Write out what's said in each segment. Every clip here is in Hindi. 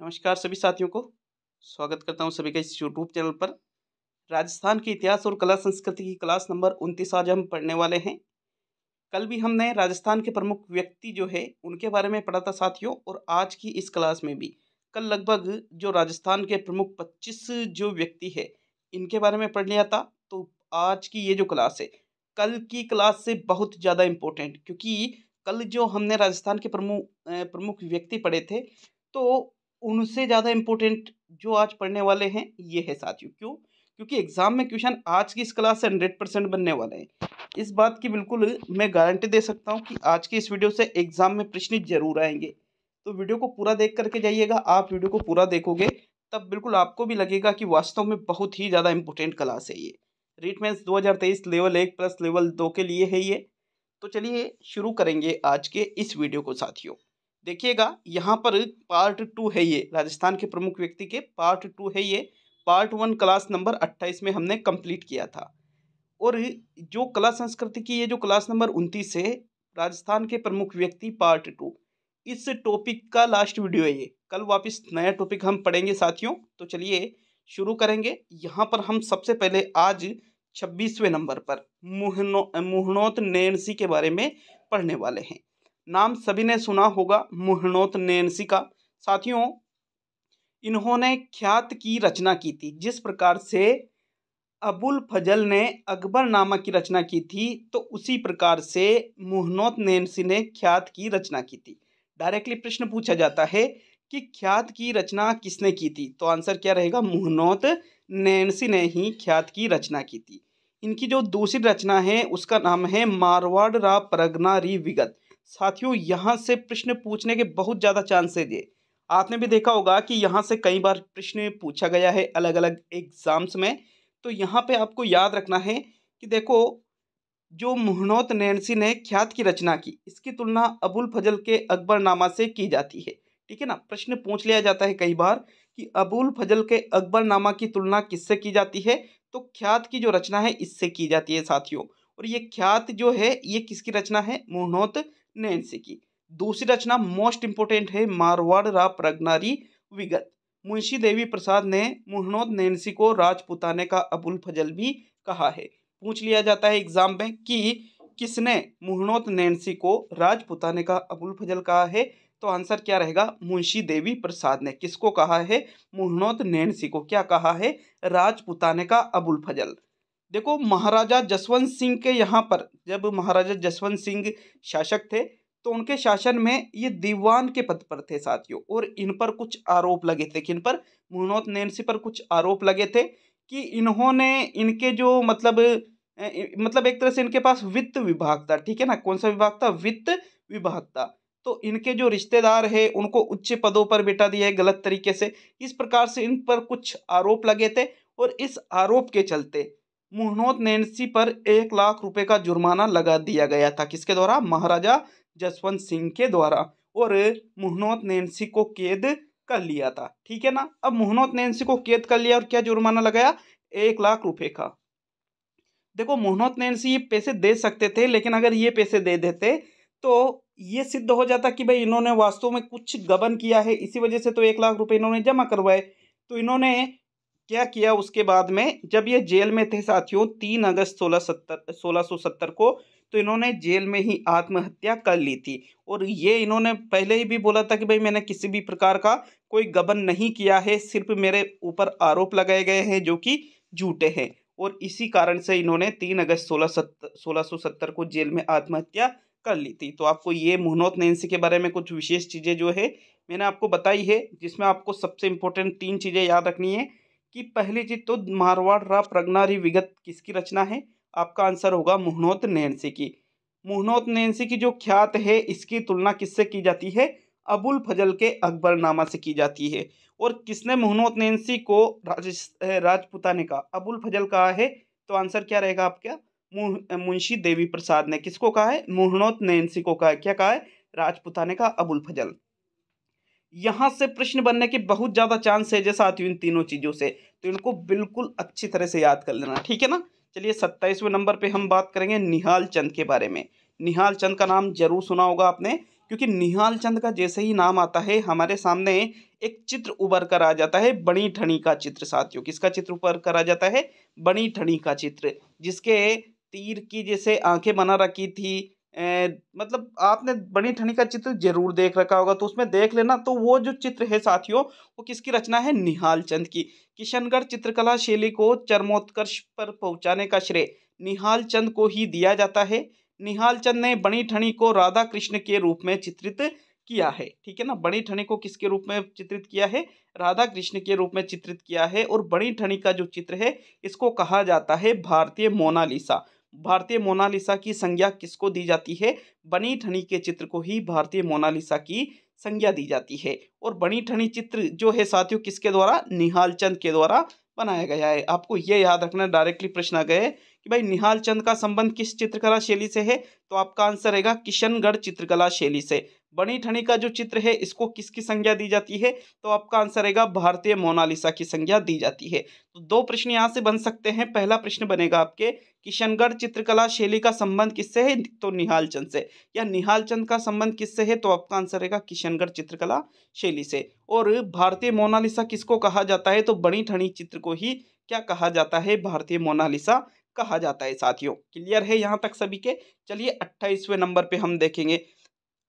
नमस्कार सभी साथियों को स्वागत करता हूं सभी का इस यूट्यूब चैनल पर राजस्थान के इतिहास और कला संस्कृति की क्लास नंबर उनतीस आज हम पढ़ने वाले हैं कल भी हमने राजस्थान के प्रमुख व्यक्ति जो है उनके बारे में पढ़ा था साथियों और आज की इस क्लास में भी कल लगभग जो राजस्थान के प्रमुख पच्चीस जो व्यक्ति है इनके बारे में पढ़ लिया था तो आज की ये जो क्लास है कल की क्लास से बहुत ज़्यादा इम्पोर्टेंट क्योंकि कल जो हमने राजस्थान के प्रमुख प्रमुख व्यक्ति पढ़े थे तो उनसे ज़्यादा इम्पोर्टेंट जो आज पढ़ने वाले हैं ये है साथियों क्यों क्योंकि एग्ज़ाम में क्वेश्चन आज की इस क्लास से हंड्रेड परसेंट बनने वाले हैं इस बात की बिल्कुल मैं गारंटी दे सकता हूँ कि आज की इस वीडियो से एग्ज़ाम में प्रश्न जरूर आएंगे तो वीडियो को पूरा देख करके जाइएगा आप वीडियो को पूरा देखोगे तब बिल्कुल आपको भी लगेगा कि वास्तव में बहुत ही ज़्यादा इम्पोर्टेंट क्लास है ये रिटमेंस 2023 लेवल एक प्लस लेवल दो के लिए है ये तो चलिए शुरू करेंगे आज के इस वीडियो को साथियों देखिएगा यहाँ पर पार्ट टू है ये राजस्थान के प्रमुख व्यक्ति के पार्ट टू है ये पार्ट वन क्लास नंबर अट्ठाईस में हमने कंप्लीट किया था और जो कला संस्कृति की ये जो क्लास नंबर उनतीस है राजस्थान के प्रमुख व्यक्ति पार्ट टू इस टॉपिक का लास्ट वीडियो है ये कल वापस नया टॉपिक हम पढ़ेंगे साथियों तो चलिए शुरू करेंगे यहाँ पर हम सबसे पहले आज छब्बीसवें नंबर पर मुहनो मुहनोत नैनसी के बारे में पढ़ने वाले हैं नाम सभी ने सुना होगा मुहनोत नैनसी का साथियों इन्होंने ख्यात की रचना की थी जिस प्रकार से अबुल फजल ने अकबर नामा की रचना की थी तो उसी प्रकार से मुहनोत नैनसी ने ख्यात की रचना की थी डायरेक्टली प्रश्न पूछा जाता है कि ख्यात की रचना किसने की थी तो आंसर क्या रहेगा मुहनोत नैनसी ने ही ख्यात की रचना की थी इनकी जो दूसरी रचना है उसका नाम है मारवाड़ रा परगना री विगत साथियों यहाँ से प्रश्न पूछने के बहुत ज़्यादा चांसेज है आपने भी देखा होगा कि यहाँ से कई बार प्रश्न पूछा गया है अलग अलग एग्ज़ाम्स में तो यहाँ पे आपको याद रखना है कि देखो जो मोहनौत नैनसी ने ख्यात की रचना की इसकी तुलना अबुल फजल के अकबरनामा से की जाती है ठीक है ना प्रश्न पूछ लिया जाता है कई बार कि अबुल फजल के अकबरनामा की तुलना किससे की जाती है तो ख्यात की जो रचना है इससे की जाती है साथियों और ये ख्यात जो है ये किसकी रचना है मोहनौत नैन्सी की दूसरी रचना मोस्ट इंपोर्टेंट है मारवाड़ रा प्रगनारी विगत मुंशी देवी प्रसाद ने मुहनोद नैन्सी को राजपुताने का अबुल फजल भी कहा है पूछ लिया जाता है एग्जाम में कि किसने मुहनोद नैन्सी को राजपुताने का अबुल फजल कहा है तो आंसर क्या रहेगा मुंशी देवी प्रसाद ने किसको कहा है मुहनोद नैन्सी को क्या कहा है राजपुताने का अबुल फजल देखो महाराजा जसवंत सिंह के यहाँ पर जब महाराजा जसवंत सिंह शासक थे तो उनके शासन में ये दीवान के पद पर थे साथियों और इन पर कुछ आरोप लगे थे कि इन पर मुनोत नैनसी पर कुछ आरोप लगे थे कि इन्होंने इनके जो मतलब मतलब एक तरह से इनके पास वित्त विभाग था ठीक है ना कौन सा विभाग था वित्त विभाग था तो इनके जो रिश्तेदार है उनको उच्च पदों पर बिठा दिया है गलत तरीके से इस प्रकार से इन पर कुछ आरोप लगे थे और इस आरोप के चलते मुहनोत नैन्सी पर एक लाख रुपए का जुर्माना लगा दिया गया था किसके द्वारा महाराजा जसवंत सिंह के द्वारा और मुहनोत नैन्सी को कैद कर लिया था ठीक है ना अब मुहनोत नैन्सी को कैद कर लिया और क्या जुर्माना लगाया एक लाख रुपए का देखो मोहनोत नैन्सी ये पैसे दे सकते थे लेकिन अगर ये पैसे दे देते तो ये सिद्ध हो जाता कि भाई इन्होंने वास्तव में कुछ गबन किया है इसी वजह से तो एक लाख रुपए इन्होंने जमा करवाए तो इन्होंने क्या किया उसके बाद में जब ये जेल में थे साथियों तीन अगस्त सोलह सत्तर सोलह सौ सत्तर को तो इन्होंने जेल में ही आत्महत्या कर ली थी और ये इन्होंने पहले ही भी बोला था कि भाई मैंने किसी भी प्रकार का कोई गबन नहीं किया है सिर्फ मेरे ऊपर आरोप लगाए गए हैं जो कि झूठे हैं और इसी कारण से इन्होंने तीन अगस्त सोलह सत्तर सोलह सौ सत्तर को जेल में आत्महत्या कर ली थी तो आपको ये मोहनोत नैन्सी के बारे में कुछ विशेष चीज़ें जो है मैंने आपको बताई है जिसमें आपको सबसे इम्पोर्टेंट तीन चीज़ें याद रखनी है कि पहली जीत तो मारवाड़ रा प्रगनारी विगत किसकी रचना है आपका आंसर होगा मुहनोत नैन्सी की मुहनोत नैन्सी की जो ख्यात है इसकी तुलना किससे की जाती है अबुल फजल के अकबरनामा से की जाती है और किसने मुहनोत नैन्सी को राजपुताने का अबुल फजल कहा है तो आंसर क्या रहेगा आपका मुंशी देवी प्रसाद ने किसको कहा है मुहनोत नैन्सी को कहा है क्या कहा है राजपुताने का अबुल फजल यहाँ से प्रश्न बनने के बहुत ज़्यादा चांस है जैसा आती इन तीनों चीज़ों से तो इनको बिल्कुल अच्छी तरह से याद कर लेना ठीक है ना चलिए सत्ताईसवें नंबर पे हम बात करेंगे निहाल चंद के बारे में निहाल चंद का नाम जरूर सुना होगा आपने क्योंकि निहाल चंद का जैसे ही नाम आता है हमारे सामने एक चित्र उभर कर आ जाता है बड़ी ठणी का चित्र साथियों किसका चित्र उभर कर आ जाता है बड़ी ठणी का चित्र जिसके तीर की जैसे आंखें बना रखी थी ए, मतलब आपने बनी ठनी का चित्र जरूर देख रखा होगा तो उसमें देख लेना तो वो जो चित्र है साथियों वो किसकी रचना है निहाल चंद की किशनगढ़ चित्रकला शैली को चरमोत्कर्ष पर पहुंचाने का श्रेय निहाल चंद को ही दिया जाता है निहाल चंद ने बनी ठनी को राधा कृष्ण के रूप में चित्रित किया है ठीक है ना बड़ी ठनी को किसके रूप में चित्रित किया है राधा कृष्ण के रूप में चित्रित किया है और बड़ी ठनी का जो चित्र है इसको कहा जाता है भारतीय मोनालिसा भारतीय मोनालिसा की संज्ञा किसको दी जाती है बनी ठनी के चित्र को ही भारतीय मोनालिसा की संज्ञा दी जाती है और बनी ठनी चित्र जो है साथियों किसके द्वारा निहाल चंद के द्वारा बनाया गया है आपको ये याद रखना डायरेक्टली प्रश्न आ गए कि भाई निहाल चंद का संबंध किस चित्रकला शैली से है तो आपका आंसर रहेगा किशनगढ़ चित्रकला शैली से बनी ठनी का जो चित्र है इसको किसकी संज्ञा दी जाती है तो आपका आंसर रहेगा भारतीय मोनालिसा की संज्ञा दी जाती है तो दो प्रश्न यहाँ से बन सकते हैं पहला प्रश्न बनेगा आपके किशनगढ़ चित्रकला शैली का संबंध किससे है तो निहाल चंद से या निहाल चंद का संबंध किससे है तो आपका आंसर रहेगा किशनगढ़ चित्रकला शैली से और भारतीय मोनालिसा किसको कहा जाता है तो बनी ठनी चित्र को ही क्या कहा जाता है भारतीय मोनालिसा कहा जाता है साथियों क्लियर है यहाँ तक सभी के चलिए अट्ठाईसवें नंबर पे हम देखेंगे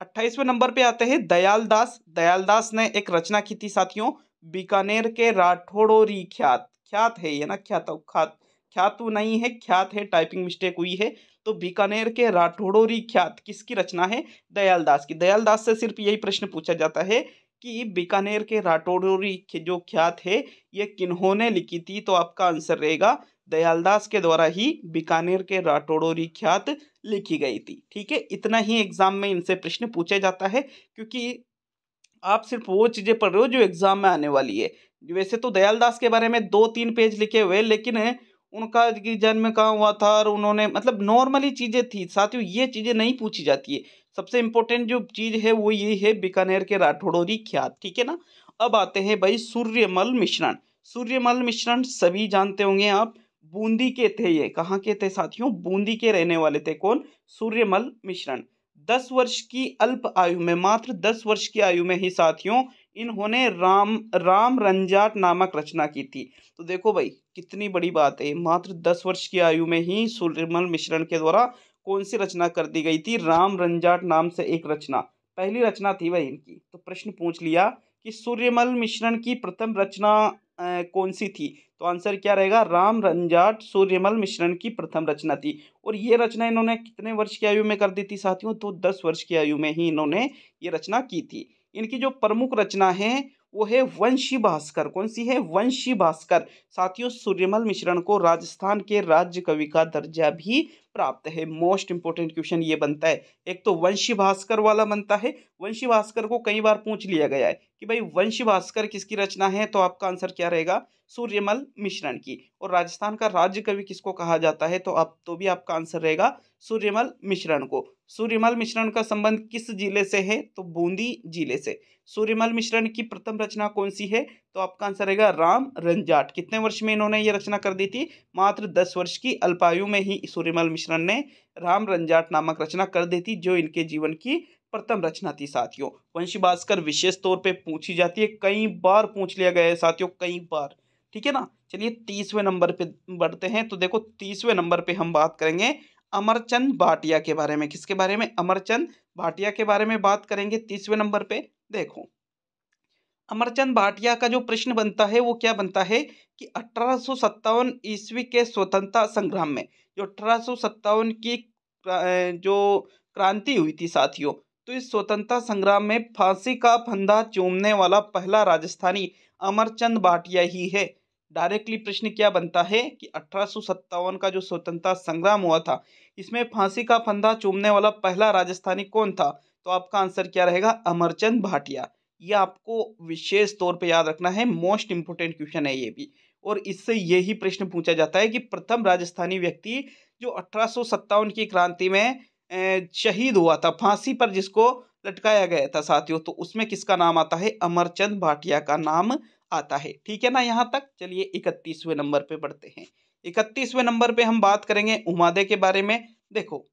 अट्ठाईसवें नंबर पे आते हैं दयाल दास दयाल दास ने एक रचना की थी साथियों बीकानेर के राठौड़ोरी ख्यात ख्यात है ये ना ख्यात ख्यात ख्यात तो नहीं है ख्यात है टाइपिंग मिस्टेक हुई है तो बीकानेर के राठौड़ोरी ख्यात किसकी रचना है दयाल दास की दयाल दास से सिर्फ यही प्रश्न पूछा जाता है कि बीकानेर के राठौड़ोरी जो ख्यात है ये किन्होंने लिखी थी तो आपका आंसर रहेगा दयालदास के द्वारा ही बीकानेर के राटोड़ोरी ख्यात लिखी गई थी ठीक है इतना ही एग्जाम में इनसे प्रश्न पूछा जाता है क्योंकि आप सिर्फ वो चीज़ें पढ़ रहे हो जो एग्जाम में आने वाली है वैसे तो दयालदास के बारे में दो तीन पेज लिखे हुए लेकिन उनका जन्म कहाँ हुआ था और उन्होंने मतलब नॉर्मली चीज़ें थी साथियों ये चीज़ें नहीं पूछी जाती है सबसे इम्पोर्टेंट जो चीज़ है वो ये है बीकानेर के राठौड़ोरी ख्यात ठीक है ना अब आते हैं भाई सूर्यमल मिश्रण सूर्यमल मिश्रण सभी जानते होंगे आप बूंदी के थे ये कहाँ के थे साथियों बूंदी के रहने वाले थे कौन सूर्यमल मिश्रण दस वर्ष की अल्प आयु में मात्र दस वर्ष की आयु में ही साथियों इन्होंने राम राम रंजाट नामक रचना की थी तो देखो भाई कितनी बड़ी बात है मात्र दस वर्ष की आयु में ही सूर्यमल मिश्रण के द्वारा कौन सी रचना कर दी गई थी राम रंजाट नाम से एक रचना पहली रचना थी भाई इनकी तो प्रश्न पूछ लिया कि सूर्यमल मिश्रण की प्रथम रचना कौन सी थी तो आंसर क्या रहेगा राम रंजाट सूर्यमल मिश्रण की प्रथम रचना थी और ये रचना इन्होंने कितने वर्ष की आयु में कर दी थी साथियों तो दस वर्ष की आयु में ही इन्होंने ये रचना की थी इनकी जो प्रमुख रचना है वो है वंशी भास्कर कौन सी है वंशी भास्कर साथियों सूर्यमल मिश्रण को राजस्थान के राज्य कवि का दर्जा भी प्राप्त है मोस्ट इंपॉर्टेंट क्वेश्चन ये बनता है एक तो वंशी भास्कर वाला बनता है वंशी भास्कर को कई बार पूछ लिया गया है कि भाई वंशी भास्कर किसकी रचना है तो आपका आंसर क्या रहेगा सूर्यमल मिश्रण की और राजस्थान का राज्य कवि किसको कहा जाता है तो आप तो भी आपका आंसर रहेगा सूर्यमल मिश्रण को सूर्यमल मिश्रण का संबंध किस जिले से है तो बूंदी जिले से सूर्यमल मिश्रण की प्रथम रचना कौन सी है तो आपका आंसर रहेगा राम रंजाट कितने वर्ष में इन्होंने ये रचना कर दी थी मात्र दस वर्ष की अल्पायु में ही सूर्यमल मिश्रण ने राम रंजाट नामक रचना कर दी थी जो इनके जीवन की प्रथम रचना थी साथियों वंशी भास्कर विशेष तौर पे पूछी जाती है कई बार पूछ लिया गया है साथियों कई बार ठीक है ना चलिए तीसवें नंबर पे बढ़ते हैं तो देखो तीसवें नंबर पे हम बात करेंगे अमरचंद भाटिया के बारे में किसके बारे में अमरचंद भाटिया के बारे में बात करेंगे तीसवें नंबर पे देखो अमरचंद भाटिया का जो प्रश्न बनता है वो क्या बनता है कि अठारह ईस्वी के स्वतंत्रता संग्राम में जो अठारह की जो क्रांति हुई थी साथियों तो इस स्वतंत्रता संग्राम में फांसी का फंदा चूमने वाला पहला राजस्थानी अमरचंद भाटिया ही है डायरेक्टली प्रश्न क्या बनता है कि अठारह का जो स्वतंत्रता संग्राम हुआ था इसमें फांसी का फंदा चूमने वाला पहला राजस्थानी कौन था तो आपका आंसर क्या रहेगा अमरचंद भाटिया ये आपको विशेष तौर पे याद रखना है मोस्ट इंपोर्टेंट क्वेश्चन है ये भी और इससे यही प्रश्न पूछा जाता है कि प्रथम राजस्थानी व्यक्ति जो अठारह की क्रांति में शहीद हुआ था फांसी पर जिसको लटकाया गया था साथियों तो उसमें किसका नाम आता है अमरचंद भाटिया का नाम आता है ठीक है ना यहाँ तक चलिए इकतीसवें नंबर पे बढ़ते हैं इकतीसवें नंबर पे हम बात करेंगे उमादे के बारे में देखो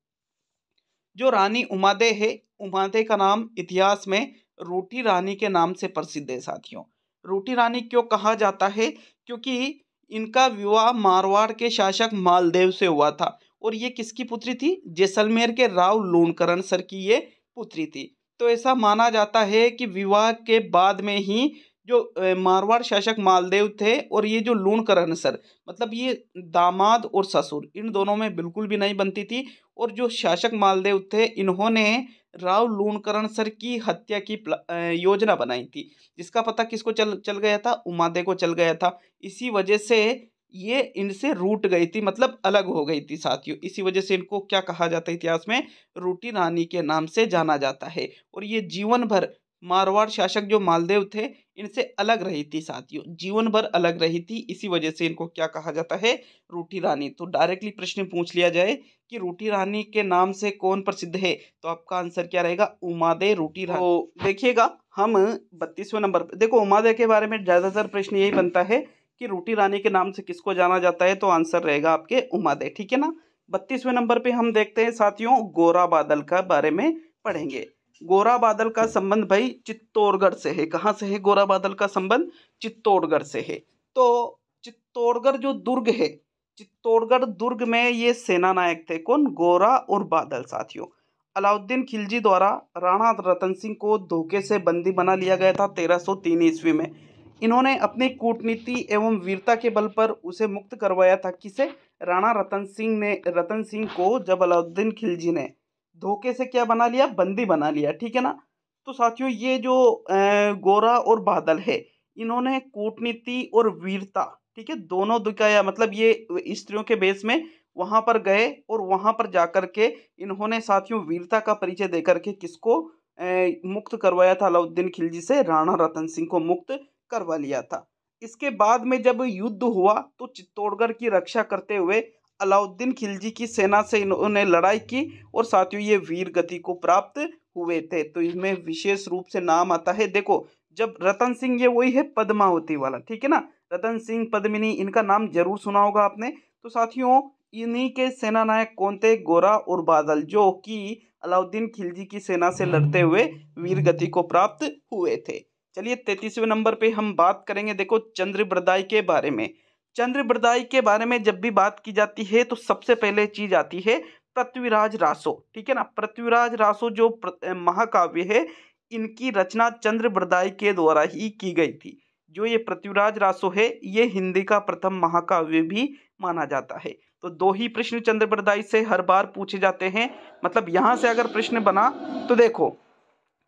जो रानी उमादे है उमादे का नाम इतिहास में रोटी रानी के नाम से प्रसिद्ध है साथियों रोटी रानी क्यों कहा जाता है क्योंकि इनका विवाह मारवाड़ के शासक मालदेव से हुआ था और ये किसकी पुत्री थी जैसलमेर के राव लोनकरण सर की ये पुत्री थी तो ऐसा माना जाता है कि विवाह के बाद में ही जो मारवाड़ शासक मालदेव थे और ये जो लूणकरण सर मतलब ये दामाद और ससुर इन दोनों में बिल्कुल भी नहीं बनती थी और जो शासक मालदेव थे इन्होंने राव लूणकरण सर की हत्या की योजना बनाई थी जिसका पता किसको चल चल गया था उमादे को चल गया था इसी वजह से ये इनसे रूट गई थी मतलब अलग हो गई थी साथियों इसी वजह से इनको क्या कहा जाता है इतिहास में रूटी रानी के नाम से जाना जाता है और ये जीवन भर मारवाड़ शासक जो मालदेव थे इनसे अलग रही थी साथियों जीवन भर अलग रही थी इसी वजह से इनको क्या कहा जाता है रूटी रानी तो डायरेक्टली प्रश्न पूछ लिया जाए कि रूटी रानी के नाम से कौन प्रसिद्ध है तो आपका आंसर क्या रहेगा उमादे रूटी रानी तो देखिएगा हम बत्तीसवें नंबर देखो उमादे के बारे में ज़्यादातर प्रश्न यही बनता है कि रोटी रानी के नाम से किसको जाना जाता है तो आंसर रहेगा आपके उमा दे ठीक है ना बत्तीसवें नंबर पे हम देखते हैं साथियों गोरा बादल का बारे में पढ़ेंगे गोरा बादल का संबंध भाई चित्तौड़गढ़ से है कहाँ से है गोरा बादल का संबंध चित्तौड़गढ़ से है तो चित्तौड़गढ़ जो दुर्ग है चित्तौड़गढ़ दुर्ग में ये सेना नायक थे कौन गोरा और बादल साथियों अलाउद्दीन खिलजी द्वारा राणा रतन सिंह को धोखे से बंदी बना लिया गया था 1303 ईस्वी में इन्होंने अपनी कूटनीति एवं वीरता के बल पर उसे मुक्त करवाया था किसे राणा रतन सिंह ने रतन सिंह को जब अलाउद्दीन खिलजी ने धोखे से क्या बना लिया बंदी बना लिया ठीक है ना तो साथियों ये जो गोरा और बादल है इन्होंने कूटनीति और वीरता ठीक है दोनों दिखाया मतलब ये स्त्रियों के बेस में वहाँ पर गए और वहाँ पर जाकर के इन्होंने साथियों वीरता का परिचय देकर के किसको मुक्त करवाया था अलाउद्दीन खिलजी से राणा रतन सिंह को मुक्त करवा लिया था इसके बाद में जब युद्ध हुआ तो चित्तौड़गढ़ की रक्षा करते हुए अलाउद्दीन खिलजी की सेना से इन्होंने लड़ाई की और साथियों ये वीर गति को प्राप्त हुए थे तो इसमें विशेष रूप से नाम आता है देखो जब रतन सिंह ये वही है पद्मावती वाला ठीक है ना रतन सिंह पद्मिनी इनका नाम जरूर सुना होगा आपने तो साथियों इन्हीं के सेना नायक कौन थे गोरा और बादल जो कि अलाउद्दीन खिलजी की सेना से लड़ते हुए वीर गति को प्राप्त हुए थे चलिए तैतीसवें नंबर पे हम बात करेंगे देखो चंद्र ब्रदाई के बारे में चंद्र ब्रदाई के बारे में जब भी बात की जाती है तो सबसे पहले चीज़ आती है पृथ्वीराज रासो ठीक है ना पृथ्वीराज रासो जो महाकाव्य है इनकी रचना चंद्र ब्रदाई के द्वारा ही की गई थी जो ये पृथ्वीराज रासो है ये हिंदी का प्रथम महाकाव्य भी माना जाता है तो दो ही प्रश्न चंद्र ब्रदाई से हर बार पूछे जाते हैं मतलब यहाँ से अगर प्रश्न बना तो देखो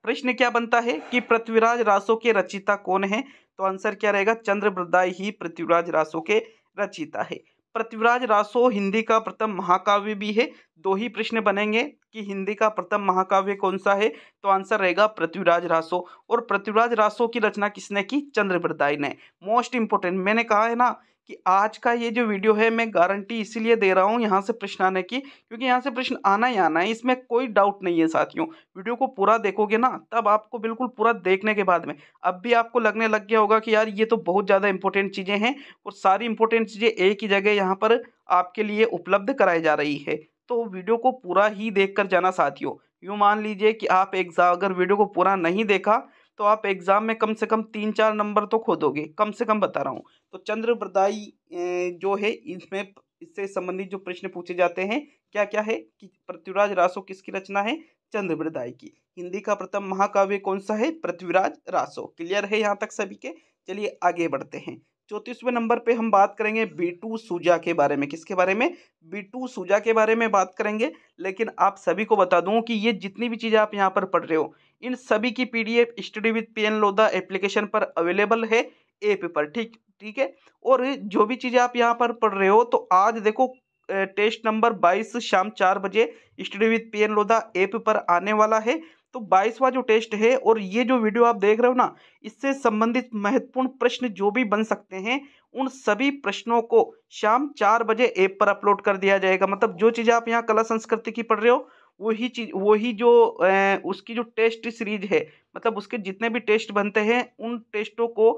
प्रश्न क्या बनता है कि पृथ्वीराज रासो के रचिता कौन है तो आंसर क्या रहेगा चंद्रवृदाय ही पृथ्वीराज रासो के रचिता है पृथ्वीराज रासो हिंदी का प्रथम महाकाव्य भी है दो ही प्रश्न बनेंगे कि हिंदी का प्रथम महाकाव्य कौन सा है तो आंसर रहेगा पृथ्वीराज रासो और पृथ्वीराज रासो की रचना किसने की चंद्रवृदाई ने मोस्ट इंपोर्टेंट मैंने कहा है ना कि आज का ये जो वीडियो है मैं गारंटी इसीलिए दे रहा हूँ यहाँ से प्रश्न आने की क्योंकि यहाँ से प्रश्न आना ही आना है इसमें कोई डाउट नहीं है साथियों वीडियो को पूरा देखोगे ना तब आपको बिल्कुल पूरा देखने के बाद में अब भी आपको लगने लग गया होगा कि यार ये तो बहुत ज़्यादा इंपॉर्टेंट चीज़ें हैं और सारी इंपॉर्टेंट चीज़ें एक ही जगह यहाँ पर आपके लिए उपलब्ध कराई जा रही है तो वीडियो को पूरा ही देख कर जाना साथियों यूँ मान लीजिए कि आप एग्जाम अगर वीडियो को पूरा नहीं देखा तो आप एग्ज़ाम में कम से कम तीन चार नंबर तो खो दोगे कम से कम बता रहा हूँ तो चंद्र प्रदाई जो है इसमें इससे संबंधित जो प्रश्न पूछे जाते हैं क्या क्या है कि पृथ्वीराज रासो किसकी रचना है प्रदाई की हिंदी का प्रथम महाकाव्य कौन सा है पृथ्वीराज रासो क्लियर है यहाँ तक सभी के चलिए आगे बढ़ते हैं चौतीसवें नंबर पे हम बात करेंगे बी टू सूजा के बारे में किसके बारे में बी टू सूजा के बारे में बात करेंगे लेकिन आप सभी को बता दूं कि ये जितनी भी चीज़ें आप यहाँ पर पढ़ रहे हो इन सभी की PDF study with P N Lodha application पर अवेलेबल है ए पर ठीक ठीक है और जो भी चीज़ें आप यहाँ पर पढ़ रहे हो तो आज देखो टेस्ट नंबर बाईस शाम चार बजे study with P N Lodha app पर आने वाला है तो बाईसवा जो टेस्ट है और ये जो वीडियो आप देख रहे हो ना इससे संबंधित महत्वपूर्ण प्रश्न जो भी बन सकते हैं उन सभी प्रश्नों को शाम चार बजे ऐप पर अपलोड कर दिया जाएगा मतलब जो चीज़ें आप यहाँ कला संस्कृति की पढ़ रहे हो वही चीज वही जो ए, उसकी जो टेस्ट सीरीज है मतलब उसके जितने भी टेस्ट बनते हैं उन टेस्टों को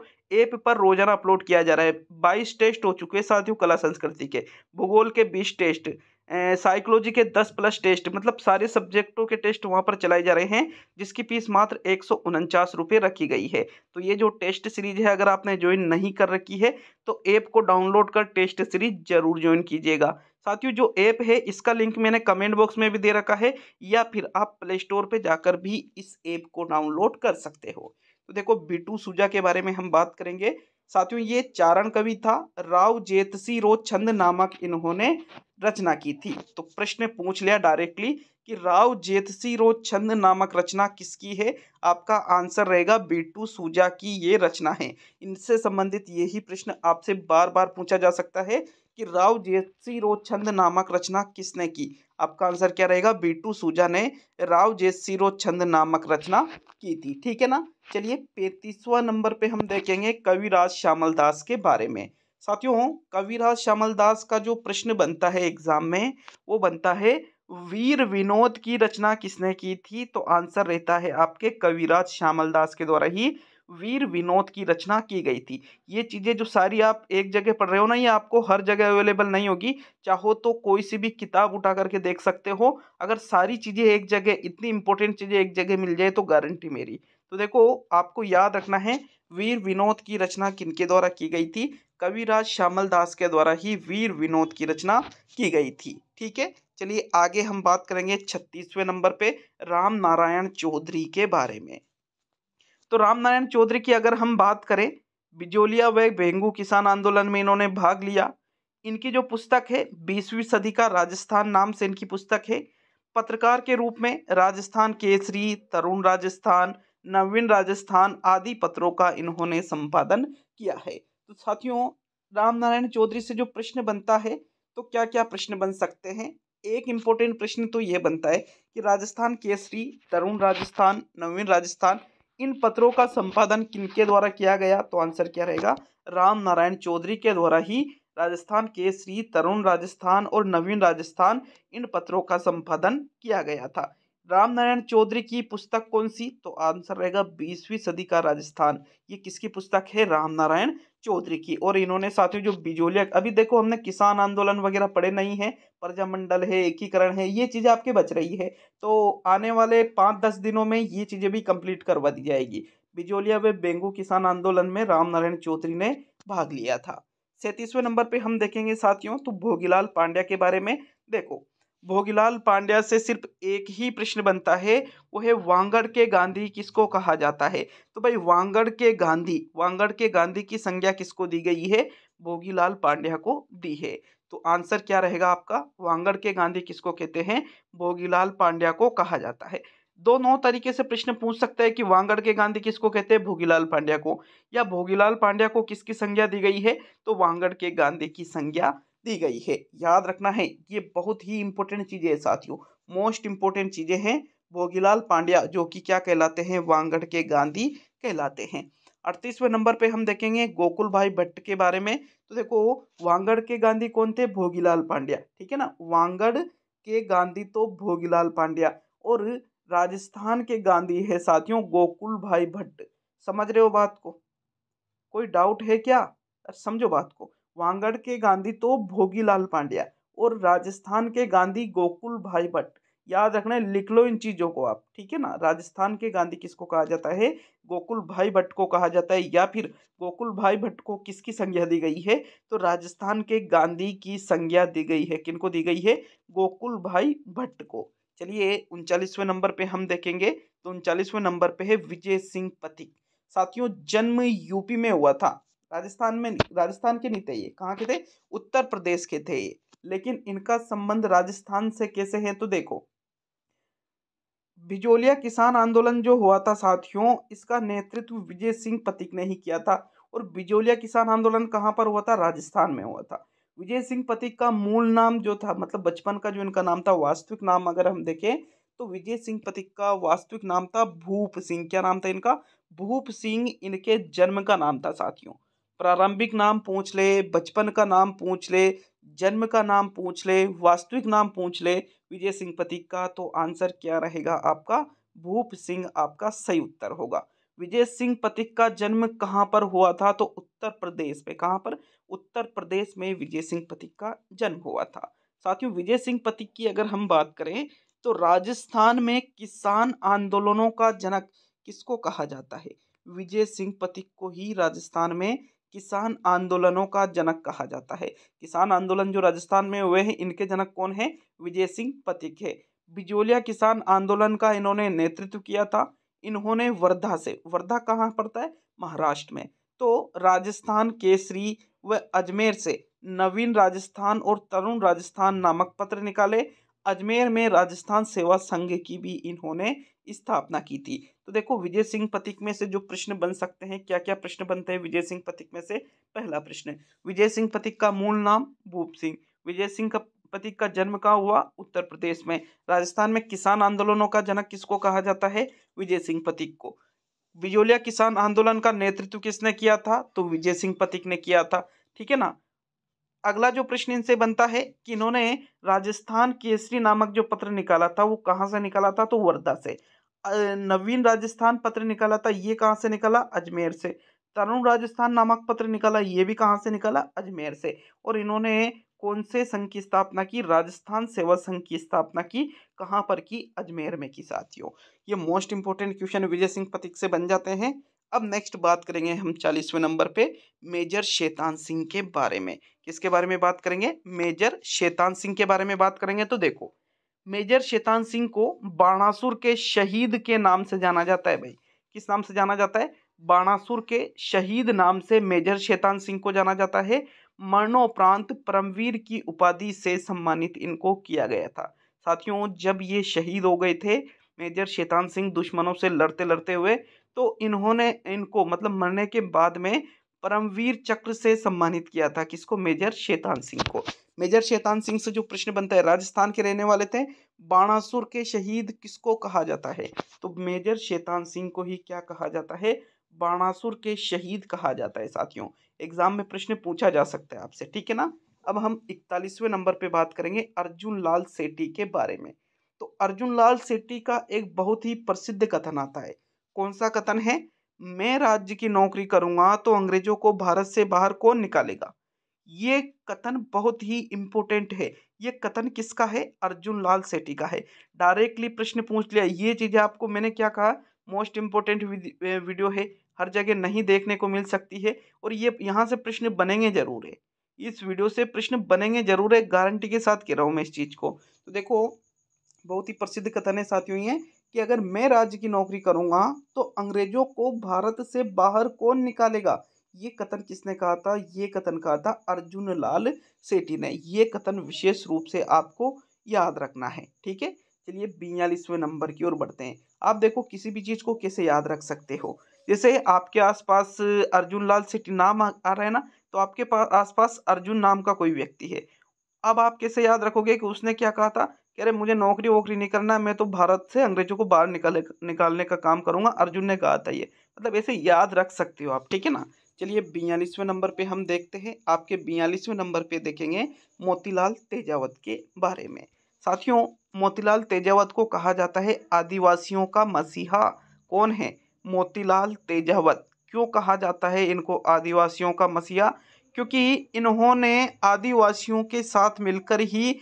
ऐप पर रोजाना अपलोड किया जा रहा है बाईस टेस्ट हो चुके हैं साथियों कला संस्कृति के भूगोल के बीस टेस्ट साइकोलॉजी के दस प्लस टेस्ट मतलब सारे सब्जेक्टों के टेस्ट वहाँ पर चलाए जा रहे हैं जिसकी फीस मात्र एक सौ रुपये रखी गई है तो ये जो टेस्ट सीरीज है अगर आपने ज्वाइन नहीं कर रखी है तो ऐप को डाउनलोड कर टेस्ट सीरीज जरूर ज्वाइन कीजिएगा साथियों जो ऐप है इसका लिंक मैंने कमेंट बॉक्स में भी दे रखा है या फिर आप प्ले स्टोर पर जाकर भी इस ऐप को डाउनलोड कर सकते हो तो देखो बिटू सुजा के बारे में हम बात करेंगे साथियों ये चारण कवि था राव जेतसी रो छंद नामक इन्होंने रचना की थी तो प्रश्न पूछ लिया डायरेक्टली कि राव जेतसी रो छंद नामक रचना किसकी है आपका आंसर रहेगा बेटू सूजा की ये रचना है इनसे संबंधित यही प्रश्न आपसे बार बार पूछा जा सकता है कि राव जेसी रो छंद नामक रचना किसने की आपका आंसर क्या रहेगा बीटू सूजा ने राव जेसी रो छंद नामक रचना की थी ठीक है ना चलिए पैंतीसवा नंबर पे हम देखेंगे कविराज श्यामल दास के बारे में साथियों कविराज श्यामल दास का जो प्रश्न बनता है एग्जाम में वो बनता है वीर विनोद की रचना किसने की थी तो आंसर रहता है आपके कविराज श्यामल दास के द्वारा ही वीर विनोद की रचना की गई थी ये चीज़ें जो सारी आप एक जगह पढ़ रहे हो ना ये आपको हर जगह अवेलेबल नहीं होगी चाहो तो कोई सी भी किताब उठा करके देख सकते हो अगर सारी चीज़ें एक जगह इतनी इंपॉर्टेंट चीज़ें एक जगह मिल जाए तो गारंटी मेरी तो देखो आपको याद रखना है वीर विनोद की रचना किनके द्वारा की गई थी कविराज श्यामल दास के द्वारा ही वीर विनोद की रचना की गई थी ठीक है चलिए आगे हम बात करेंगे छत्तीसवें नंबर पे राम नारायण चौधरी के बारे में तो राम नारायण चौधरी की अगर हम बात करें बिजोलिया व बेंगू किसान आंदोलन में इन्होंने भाग लिया इनकी जो पुस्तक है बीसवीं सदी का राजस्थान नाम से इनकी पुस्तक है पत्रकार के रूप में राजस्थान केसरी तरुण राजस्थान नवीन राजस्थान आदि पत्रों का इन्होंने संपादन किया है तो साथियों राम नारायण चौधरी से जो प्रश्न बनता है तो क्या क्या प्रश्न बन सकते हैं एक इम्पोर्टेंट प्रश्न तो ये बनता है कि राजस्थान केसरी तरुण राजस्थान नवीन राजस्थान इन पत्रों का संपादन किनके द्वारा किया गया तो आंसर क्या रहेगा राम नारायण चौधरी के द्वारा ही राजस्थान के श्री तरुण राजस्थान और नवीन राजस्थान इन पत्रों का संपादन किया गया था रामनारायण चौधरी की पुस्तक कौन सी तो आंसर रहेगा बीसवीं सदी का राजस्थान ये किसकी पुस्तक है रामनारायण चौधरी की और इन्होंने साथियों जो बिजोलिया अभी देखो हमने किसान आंदोलन वगैरह पढ़े नहीं है प्रजामंडल है एकीकरण है ये चीज़ें आपके बच रही है तो आने वाले पाँच दस दिनों में ये चीज़ें भी कंप्लीट करवा दी जाएगी बिजोलिया वे बेंगू किसान आंदोलन में रामनारायण चौधरी ने भाग लिया था सैंतीसवें नंबर पे हम देखेंगे साथियों तो भोगीलाल पांड्या के बारे में देखो भोगीलाल पांड्या से सिर्फ एक ही प्रश्न बनता है वो है वांगड़ के गांधी किसको कहा जाता है तो भाई वांगड़ के गांधी वांगड़ के गांधी की संज्ञा किसको दी गई है भोगीलाल पांड्या को दी है तो आंसर क्या रहेगा आपका वांगड़ के गांधी किसको कहते हैं भोगीलाल पांड्या को कहा जाता है दोनों तरीके से प्रश्न पूछ सकता है कि वांगड़ के गांधी किसको कहते हैं भोगीलाल पांड्या को या भोगीलाल पांड्या को किसकी संज्ञा दी गई है तो वांगड़ के गांधी की संज्ञा दी गई है याद रखना है ये बहुत ही इंपॉर्टेंट चीज़ें है साथियों मोस्ट इंपॉर्टेंट चीज़ें हैं भोगीलाल पांड्या जो कि क्या कहलाते हैं वांगढ़ के गांधी कहलाते हैं अड़तीसवें नंबर पे हम देखेंगे गोकुल भाई भट्ट के बारे में तो देखो वांगड़ के गांधी कौन थे भोगीलाल पांड्या ठीक है ना वांगड़ के गांधी तो भोगीलाल पांड्या और राजस्थान के गांधी है साथियों गोकुल भाई भट्ट समझ रहे हो बात को कोई डाउट है क्या समझो बात को वांगड़ के गांधी तो भोगीलाल पांड्या और राजस्थान के गांधी गोकुल भाई भट्ट याद रखना लिख लो इन चीज़ों को आप ठीक है ना राजस्थान के गांधी किसको कहा जाता है गोकुल भाई भट्ट को कहा जाता है या फिर गोकुल भाई भट्ट को किसकी संज्ञा दी गई है तो राजस्थान के गांधी की संज्ञा दी गई है किनको दी गई है गोकुल भाई भट्ट को चलिए उनचालीसवें नंबर पे हम देखेंगे तो उनचालीसवें नंबर पे है विजय सिंह पथिक साथियों जन्म यूपी में हुआ था राजस्थान में राजस्थान के नहीं थे ये कहाँ के थे उत्तर प्रदेश के थे ये लेकिन इनका संबंध राजस्थान से कैसे है तो देखो बिजोलिया किसान आंदोलन जो हुआ था साथियों इसका नेतृत्व विजय सिंह पतिक ने ही किया था और बिजोलिया किसान आंदोलन कहाँ पर हुआ था राजस्थान में हुआ था विजय सिंह पतिक का मूल नाम जो था मतलब बचपन का जो इनका नाम था वास्तविक नाम अगर हम देखें तो विजय सिंह पतिक का वास्तविक नाम था भूप सिंह क्या नाम था इनका भूप सिंह इनके जन्म का नाम था साथियों प्रारंभिक नाम पूछ ले बचपन का नाम पूछ ले जन्म का नाम पूछ ले वास्तविक नाम पूछ ले विजय सिंह पथिक का तो आंसर क्या रहेगा आपका भूप सिंह आपका सही उत्तर होगा विजय सिंह पथिक का जन्म कहाँ पर हुआ था तो उत्तर प्रदेश में कहाँ पर उत्तर प्रदेश में विजय सिंह पथिक का जन्म हुआ था साथियों विजय सिंह पथिक की अगर हम बात करें तो राजस्थान में किसान आंदोलनों का जनक किसको कहा जाता है विजय सिंह पथिक को ही राजस्थान में किसान आंदोलनों का जनक कहा जाता है किसान आंदोलन जो राजस्थान में हुए हैं इनके जनक कौन है विजय सिंह पथिक है बिजोलिया किसान आंदोलन का इन्होंने नेतृत्व किया था इन्होंने वर्धा से वर्धा कहाँ पड़ता है महाराष्ट्र में तो राजस्थान केसरी व अजमेर से नवीन राजस्थान और तरुण राजस्थान नामक पत्र निकाले अजमेर में राजस्थान सेवा संघ की भी इन्होंने स्थापना की थी तो देखो विजय सिंह पथिक में से जो प्रश्न बन सकते हैं क्या क्या प्रश्न बनते हैं विजय सिंह पथिक में से पहला प्रश्न विजय सिंह पथिक का मूल नाम भूप सिंह विजय सिंह का पथिक का जन्म कहा हुआ उत्तर प्रदेश में राजस्थान में किसान आंदोलनों का जनक किसको कहा जाता है विजय सिंह पथिक को बिजोलिया किसान आंदोलन का नेतृत्व किसने किया था तो विजय सिंह पथिक ने किया था ठीक है ना अगला जो प्रश्न इनसे बनता है कि इन्होंने राजस्थान केसरी नामक जो पत्र निकाला था वो कहाँ से निकाला था तो वर्धा से नवीन राजस्थान पत्र निकाला था ये कहाँ से निकाला अजमेर से तरुण राजस्थान नामक पत्र निकाला ये भी कहाँ से निकाला अजमेर से और इन्होंने कौन से संघ की स्थापना की राजस्थान सेवा संघ की स्थापना की कहाँ पर की अजमेर में की साथियों ये most important question Vijay Singh Pathik से बन जाते हैं अब नेक्स्ट बात करेंगे हम चालीसवें नंबर पे मेजर शैतान सिंह के बारे में किसके बारे में बात करेंगे मेजर शैतान सिंह के बारे में बात करेंगे तो देखो मेजर शैतान सिंह को बाणासुर के शहीद के नाम से जाना जाता है भाई किस नाम से जाना जाता है बाणासुर के शहीद नाम से मेजर शैतान सिंह को जाना जाता है मरणोपरांत परमवीर की उपाधि से सम्मानित इनको किया गया था साथियों जब ये शहीद हो गए थे मेजर शैतान सिंह दुश्मनों से लड़ते लड़ते हुए तो इन्होंने इनको मतलब मरने के बाद में परमवीर चक्र से सम्मानित किया था किसको मेजर शैतान सिंह को मेजर शैतान सिंह से जो प्रश्न बनता है राजस्थान के रहने वाले थे बाणासुर के शहीद किसको कहा जाता है तो मेजर शैतान सिंह को ही क्या कहा जाता है बाणासुर के शहीद कहा जाता है साथियों एग्जाम में प्रश्न पूछा जा सकता है आपसे ठीक है ना अब हम इकतालीसवें नंबर पे बात करेंगे अर्जुन लाल सेठी के बारे में तो अर्जुन लाल सेठी का एक बहुत ही प्रसिद्ध कथन आता है कौन सा कथन है मैं राज्य की नौकरी करूँगा तो अंग्रेजों को भारत से बाहर कौन निकालेगा ये कथन बहुत ही इम्पोर्टेंट है ये कथन किसका है अर्जुन लाल सेठी का है डायरेक्टली प्रश्न पूछ लिया ये चीज़ें आपको मैंने क्या कहा मोस्ट इम्पोर्टेंट वीडियो है हर जगह नहीं देखने को मिल सकती है और ये यहाँ से प्रश्न बनेंगे ज़रूर है इस वीडियो से प्रश्न बनेंगे ज़रूर है गारंटी के साथ कह रहा हूँ मैं इस चीज़ को तो देखो बहुत ही प्रसिद्ध कथन है साथियों ये कि अगर मैं राज्य की नौकरी करूँगा तो अंग्रेज़ों को भारत से बाहर कौन निकालेगा ये कथन किसने कहा था ये कथन कहा था अर्जुन लाल सेठी ने ये कथन विशेष रूप से आपको याद रखना है ठीक है चलिए बयालीसवें नंबर की ओर बढ़ते हैं आप देखो किसी भी चीज़ को कैसे याद रख सकते हो जैसे आपके आसपास अर्जुन लाल सेठी नाम आ, आ रहा है ना तो आपके पास आसपास अर्जुन नाम का कोई व्यक्ति है अब आप कैसे याद रखोगे कि उसने क्या कहा था कह रहे मुझे नौकरी वोकरी नहीं करना मैं तो भारत से अंग्रेजों को बाहर निकाले निकालने का काम करूंगा अर्जुन ने कहा था ये मतलब ऐसे याद रख सकते हो आप ठीक है ना चलिए बयालीसवें नंबर पे हम देखते हैं आपके बयालीसवें नंबर पे देखेंगे मोतीलाल तेजावत के बारे में साथियों मोतीलाल तेजावत को कहा जाता है आदिवासियों का मसीहा कौन है मोतीलाल तेजावत क्यों कहा जाता है इनको आदिवासियों का मसीहा क्योंकि इन्होंने आदिवासियों के साथ मिलकर ही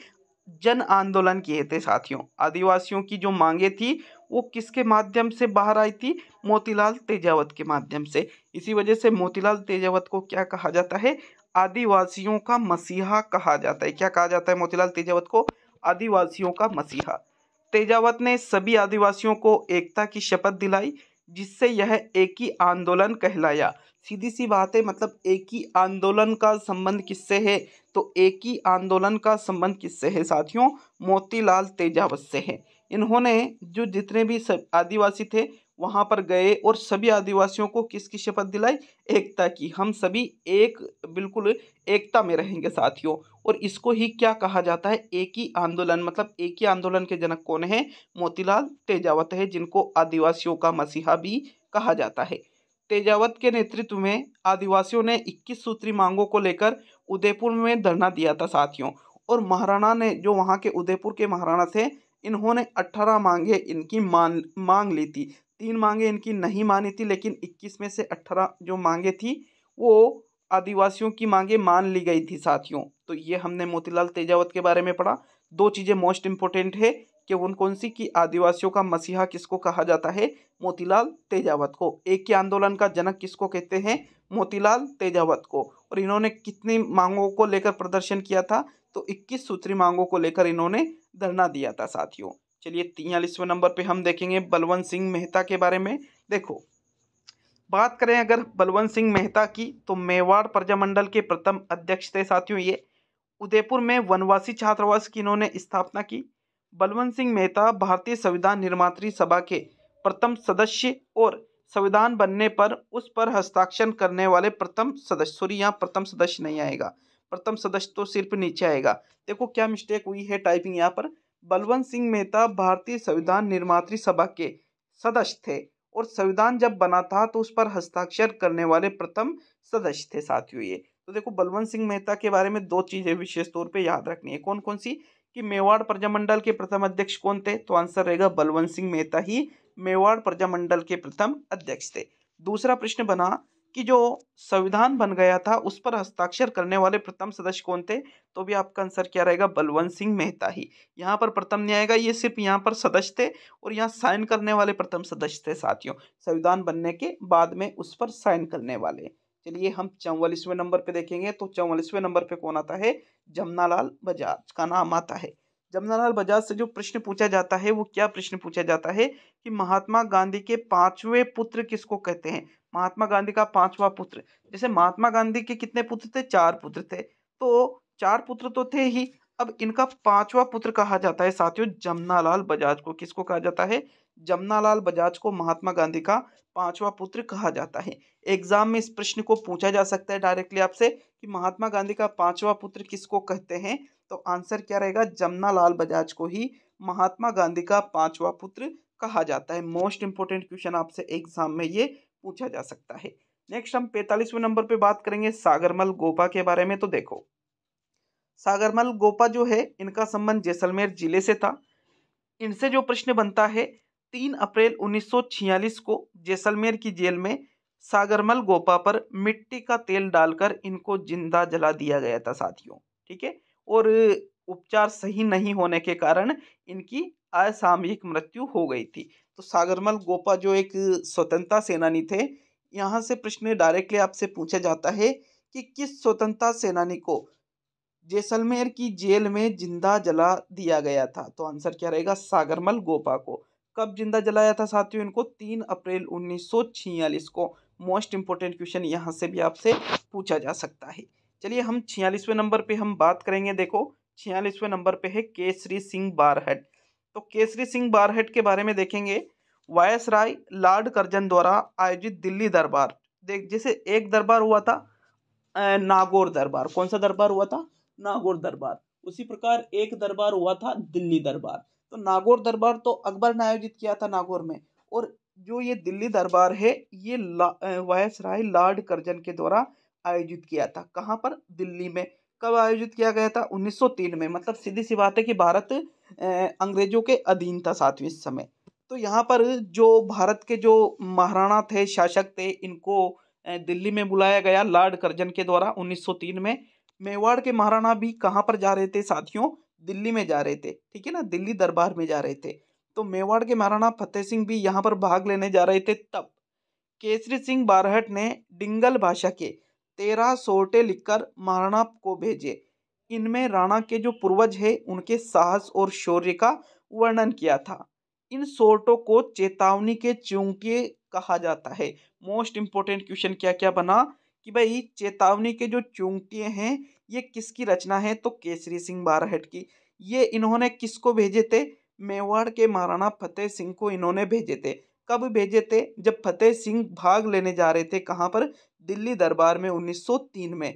जन आंदोलन किए थे साथियों आदिवासियों की जो मांगे थी वो किसके माध्यम से बाहर आई थी मोतीलाल तेजावत के माध्यम से इसी वजह से मोतीलाल तेजावत को क्या कहा जाता है आदिवासियों का मसीहा कहा जाता है क्या कहा जाता है मोतीलाल तेजावत को आदिवासियों का मसीहा तेजावत ने सभी आदिवासियों को एकता की शपथ दिलाई जिससे यह एक ही आंदोलन कहलाया सीधी सी बात है मतलब एक ही आंदोलन का संबंध किससे है तो एक ही आंदोलन का संबंध किससे है साथियों मोतीलाल तेजावत से है इन्होंने जो जितने भी सब आदिवासी थे वहाँ पर गए और सभी आदिवासियों को किसकी शपथ दिलाई एकता की हम सभी एक बिल्कुल एकता में रहेंगे साथियों और इसको ही क्या कहा जाता है एक ही आंदोलन मतलब एक ही आंदोलन के जनक कौन है मोतीलाल तेजावत है जिनको आदिवासियों का मसीहा भी कहा जाता है तेजावत के नेतृत्व में आदिवासियों ने 21 सूत्री मांगों को लेकर उदयपुर में धरना दिया था साथियों और महाराणा ने जो वहाँ के उदयपुर के महाराणा थे इन्होंने 18 मांगे इनकी मान मांग ली थी तीन मांगे इनकी नहीं मानी थी लेकिन 21 में से 18 जो मांगे थी वो आदिवासियों की मांगे मान ली गई थी साथियों तो ये हमने मोतीलाल तेजावत के बारे में पढ़ा दो चीज़ें मोस्ट इम्पोर्टेंट है कि सी की आदिवासियों का मसीहा किसको कहा जाता है मोतीलाल तेजावत को एक ही आंदोलन का जनक किसको कहते हैं मोतीलाल तेजावत को और इन्होंने कितनी मांगों को लेकर प्रदर्शन किया था तो 21 सूत्री मांगों को लेकर इन्होंने धरना दिया था साथियों चलिए तियालीसवें नंबर पे हम देखेंगे बलवंत सिंह मेहता के बारे में देखो बात करें अगर बलवंत सिंह मेहता की तो मेवाड़ प्रजामंडल के प्रथम अध्यक्ष थे साथियों ये उदयपुर में वनवासी छात्रावास की इन्होंने स्थापना की बलवंत सिंह मेहता भारतीय संविधान निर्मात्री सभा के प्रथम सदस्य और संविधान बनने पर उस पर हस्ताक्षर करने वाले प्रथम सदस्य सॉरी यहाँ प्रथम सदस्य नहीं आएगा प्रथम सदस्य तो सिर्फ नीचे आएगा देखो क्या मिस्टेक हुई है टाइपिंग यहाँ पर बलवंत सिंह मेहता भारतीय संविधान निर्मात्री सभा के सदस्य थे और संविधान जब बना था तो उस पर हस्ताक्षर करने वाले प्रथम सदस्य थे साथियों ये तो देखो बलवंत सिंह मेहता के बारे में दो चीज़ें विशेष तौर पे याद रखनी है कौन कौन सी कि मेवाड़ प्रजामंडल के प्रथम अध्यक्ष कौन थे तो आंसर रहेगा बलवंत सिंह मेहता ही मेवाड़ प्रजामंडल के प्रथम अध्यक्ष थे दूसरा प्रश्न बना कि जो संविधान बन गया था उस पर हस्ताक्षर करने वाले प्रथम सदस्य कौन थे तो भी आपका आंसर क्या रहेगा बलवंत सिंह मेहता ही यहाँ पर प्रथम नहीं आएगा ये सिर्फ यहाँ पर सदस्य थे और यहाँ साइन करने वाले प्रथम सदस्य थे साथियों संविधान बनने के बाद में उस पर साइन करने वाले चलिए हम चौवालीसवें नंबर पे देखेंगे तो चौवालीसवें नंबर पे कौन आता है जमनालाल बजाज का नाम आता है जमनालाल बजाज से जो प्रश्न पूछा जाता है वो क्या प्रश्न पूछा जाता है कि महात्मा गांधी के पांचवें पुत्र किसको कहते हैं महात्मा गांधी का पांचवा पुत्र जैसे महात्मा गांधी के कितने पुत्र थे चार पुत्र थे तो चार पुत्र तो थे ही अब इनका पांचवा पुत्र कहा जाता है साथियों जमनालाल बजाज को किसको कहा जाता है जमनालाल बजाज को महात्मा गांधी का पांचवा पुत्र कहा जाता है एग्जाम में इस प्रश्न को पूछा जा सकता है डायरेक्टली आपसे कि महात्मा गांधी का पांचवा पुत्र किसको कहते हैं तो आंसर क्या रहेगा जमनालाल बजाज को ही महात्मा गांधी का पांचवा पुत्र कहा जाता है मोस्ट इंपोर्टेंट क्वेश्चन आपसे एग्जाम में ये पूछा जा सकता है नेक्स्ट हम पैंतालीसवें नंबर पर बात करेंगे सागरमल गोपा के बारे में तो देखो सागरमल गोपा जो है इनका संबंध जैसलमेर जिले से था इनसे जो प्रश्न बनता है तीन अप्रैल 1946 को जैसलमेर की जेल में सागरमल गोपा पर मिट्टी का तेल डालकर इनको जिंदा जला दिया गया था साथियों ठीक है और उपचार सही नहीं होने के कारण इनकी असामयिक मृत्यु हो गई थी तो सागरमल गोपा जो एक स्वतंत्रता सेनानी थे यहाँ से प्रश्न डायरेक्टली आपसे पूछा जाता है कि किस स्वतंत्रता सेनानी को जैसलमेर की जेल में जिंदा जला दिया गया था तो आंसर क्या रहेगा सागरमल गोपा को कब जिंदा जलाया था साथियों इनको तीन अप्रैल उन्नीस को मोस्ट इंपॉर्टेंट क्वेश्चन यहाँ से भी आपसे पूछा जा सकता है चलिए हम छियालीसवें नंबर पे हम बात करेंगे देखो छियालीसवें नंबर पे है केसरी सिंह बारहट तो केसरी सिंह बारहट के बारे में देखेंगे वायस राय लॉर्ड कर्जन द्वारा आयोजित दिल्ली दरबार देख जैसे एक दरबार हुआ था नागौर दरबार कौन सा दरबार हुआ था नागौर दरबार उसी प्रकार एक दरबार हुआ था दिल्ली दरबार तो नागौर दरबार तो अकबर ने आयोजित किया था नागौर में और जो ये दिल्ली दरबार है ये वायस राय लॉर्ड कर्जन के द्वारा आयोजित किया था कहाँ पर दिल्ली में कब आयोजित किया गया था 1903 में मतलब सीधी सी बात है कि भारत अंग्रेजों के अधीन था सातवें समय तो यहाँ पर जो भारत के जो महाराणा थे शासक थे इनको दिल्ली में बुलाया गया लॉर्ड कर्जन के द्वारा 1903 में मेवाड़ के महाराणा भी कहाँ पर जा रहे थे साथियों दिल्ली में जा रहे थे ठीक है ना दिल्ली दरबार में जा रहे थे तो मेवाड़ के महाराणा फतेह सिंह भी यहाँ पर भाग लेने जा रहे थे तब केसरी सिंह बारहट ने डिंगल भाषा के तेरह सोटे लिखकर महाराणा को भेजे इनमें राणा के जो पूर्वज है उनके साहस और शौर्य का वर्णन किया था इन सोटों को चेतावनी के चूंके कहा जाता है मोस्ट इम्पोर्टेंट क्वेश्चन क्या क्या बना कि भाई चेतावनी के जो चूंके हैं ये किसकी रचना है तो केसरी सिंह बाराहट की ये इन्होंने किसको भेजे थे मेवाड़ के महाराणा फतेह सिंह को इन्होंने भेजे थे कब भेजे थे जब फतेह सिंह भाग लेने जा रहे थे कहाँ पर दिल्ली दरबार में 1903 में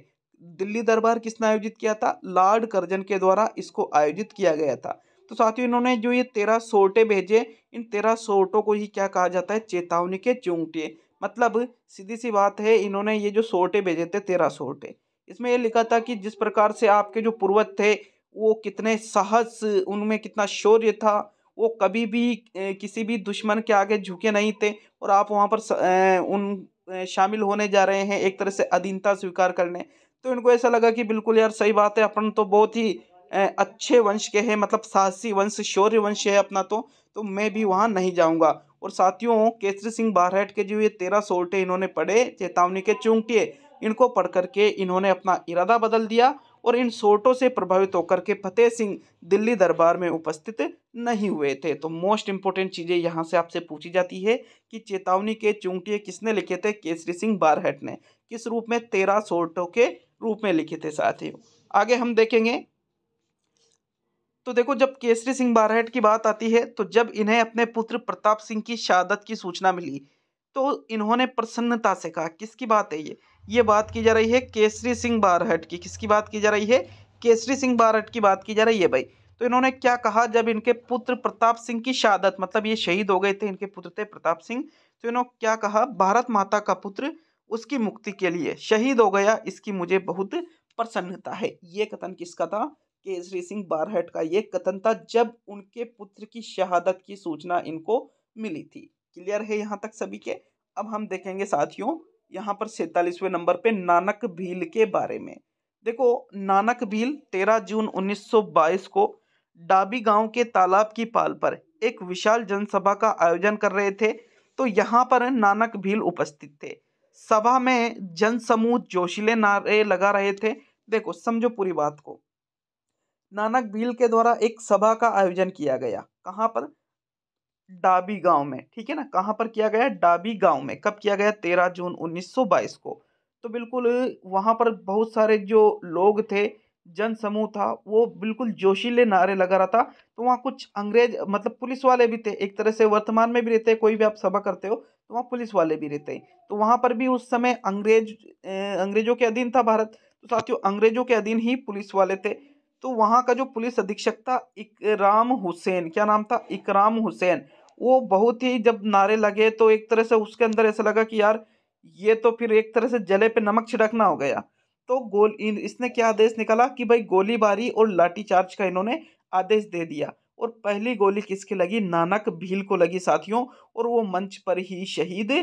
दिल्ली दरबार किसने आयोजित किया था लॉर्ड कर्जन के द्वारा इसको आयोजित किया गया था तो साथियों इन्होंने जो ये तेरह सोटे भेजे इन तेरह सोटों को ही क्या कहा जाता है चेतावनी के चूंगटे मतलब सीधी सी बात है इन्होंने ये जो सोटे भेजे थे तेरह सोटे इसमें ये लिखा था कि जिस प्रकार से आपके जो पूर्वज थे वो कितने साहस उनमें कितना शौर्य था वो कभी भी किसी भी दुश्मन के आगे झुके नहीं थे और आप वहाँ पर उन शामिल होने जा रहे हैं एक तरह से अधीनता स्वीकार करने तो इनको ऐसा लगा कि बिल्कुल यार सही बात है अपन तो बहुत ही अच्छे वंश के हैं मतलब साहसी वंश शौर्य वंश है अपना तो तो मैं भी वहाँ नहीं जाऊँगा और साथियों केसरी सिंह बारहट के जो ये तेरह सोल्टे इन्होंने पढ़े चेतावनी के चूंटिए इनको पढ़ करके इन्होंने अपना इरादा बदल दिया और इन सोटों से प्रभावित होकर के फतेह सिंह दिल्ली दरबार में उपस्थित नहीं हुए थे तो मोस्ट इंपॉर्टेंट चीज़ें यहाँ से आपसे पूछी जाती है कि चेतावनी के चुंगटिए किसने लिखे थे केसरी सिंह बारहट ने किस रूप में तेरह सोटों के रूप में लिखे थे साथियों आगे हम देखेंगे तो देखो जब केसरी सिंह बारहट की बात आती है तो जब इन्हें अपने पुत्र प्रताप सिंह की शहादत की सूचना मिली तो इन्होंने प्रसन्नता से कहा किसकी बात है ये ये बात की जा रही है केसरी सिंह बारहट की किसकी बात की जा रही है केसरी सिंह बारहट की बात की जा रही है भाई तो इन्होंने क्या कहा जब इनके पुत्र प्रताप सिंह की शहादत मतलब ये शहीद हो गए थे इनके पुत्र थे प्रताप सिंह तो इन्होंने क्या कहा भारत माता का पुत्र उसकी मुक्ति के लिए शहीद हो गया इसकी मुझे बहुत प्रसन्नता है ये कथन किसका था केसरी सिंह बारहट का ये कथन था जब उनके पुत्र की शहादत की सूचना इनको मिली थी क्लियर है यहाँ तक सभी के अब हम देखेंगे साथियों यहाँ पर सैतालीसवें नंबर पे नानक भील के बारे में देखो नानक भील 13 जून 1922 को डाबी गांव के तालाब की पाल पर एक विशाल जनसभा का आयोजन कर रहे थे तो यहाँ पर नानक भील उपस्थित थे सभा में जनसमूह जोशीले नारे लगा रहे थे देखो समझो पूरी बात को नानक भील के द्वारा एक सभा का आयोजन किया गया कहाँ पर डाबी गांव में ठीक है ना कहाँ पर किया गया डाबी गांव में कब किया गया तेरह जून 1922 को तो बिल्कुल वहाँ पर बहुत सारे जो लोग थे जन समूह था वो बिल्कुल जोशीले नारे लगा रहा था तो वहाँ कुछ अंग्रेज मतलब पुलिस वाले भी थे एक तरह से वर्तमान में भी रहते हैं कोई भी आप सभा करते हो तो वहाँ पुलिस वाले भी रहते हैं तो वहाँ पर भी उस समय अंग्रेज अंग्रेजों के अधीन था भारत तो साथियों अंग्रेजों के अधीन ही पुलिस वाले थे तो वहाँ का जो पुलिस अधीक्षक था इकराम हुसैन क्या नाम था इकराम हुसैन वो बहुत ही जब नारे लगे तो एक तरह से उसके अंदर ऐसा लगा कि यार ये तो फिर एक तरह से जले पे नमक छिड़कना हो गया तो गोल इसने क्या आदेश निकाला कि भाई गोलीबारी और लाठीचार्ज का इन्होंने आदेश दे दिया और पहली गोली किसके लगी नानक भील को लगी साथियों और वो मंच पर ही शहीद